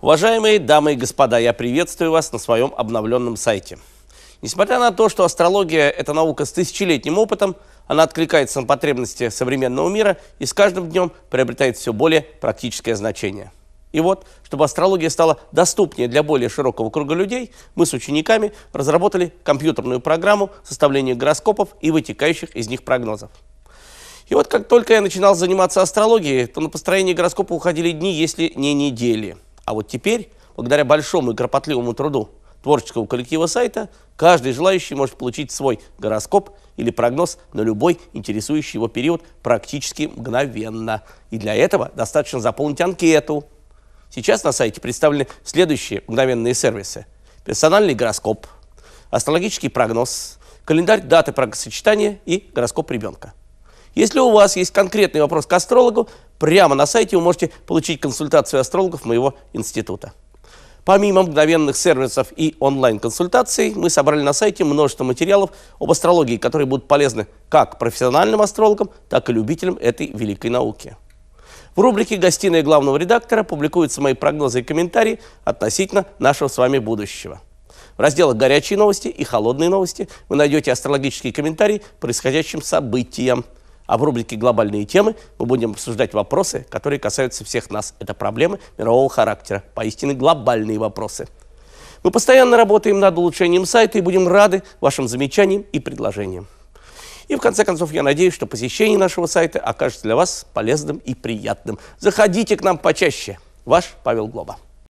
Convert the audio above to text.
Уважаемые дамы и господа, я приветствую вас на своем обновленном сайте. Несмотря на то, что астрология – это наука с тысячелетним опытом, она откликается на потребности современного мира и с каждым днем приобретает все более практическое значение. И вот, чтобы астрология стала доступнее для более широкого круга людей, мы с учениками разработали компьютерную программу составления гороскопов и вытекающих из них прогнозов. И вот как только я начинал заниматься астрологией, то на построение гороскопа уходили дни, если не недели – а вот теперь, благодаря большому и кропотливому труду творческого коллектива сайта, каждый желающий может получить свой гороскоп или прогноз на любой интересующий его период практически мгновенно. И для этого достаточно заполнить анкету. Сейчас на сайте представлены следующие мгновенные сервисы. Персональный гороскоп, астрологический прогноз, календарь даты бракосочетания и гороскоп ребенка. Если у вас есть конкретный вопрос к астрологу, прямо на сайте вы можете получить консультацию астрологов моего института. Помимо мгновенных сервисов и онлайн-консультаций, мы собрали на сайте множество материалов об астрологии, которые будут полезны как профессиональным астрологам, так и любителям этой великой науки. В рубрике «Гостиная главного редактора» публикуются мои прогнозы и комментарии относительно нашего с вами будущего. В разделах «Горячие новости» и «Холодные новости» вы найдете астрологические комментарии происходящим событиям – а в рубрике «Глобальные темы» мы будем обсуждать вопросы, которые касаются всех нас. Это проблемы мирового характера, поистине глобальные вопросы. Мы постоянно работаем над улучшением сайта и будем рады вашим замечаниям и предложениям. И в конце концов, я надеюсь, что посещение нашего сайта окажется для вас полезным и приятным. Заходите к нам почаще. Ваш Павел Глоба.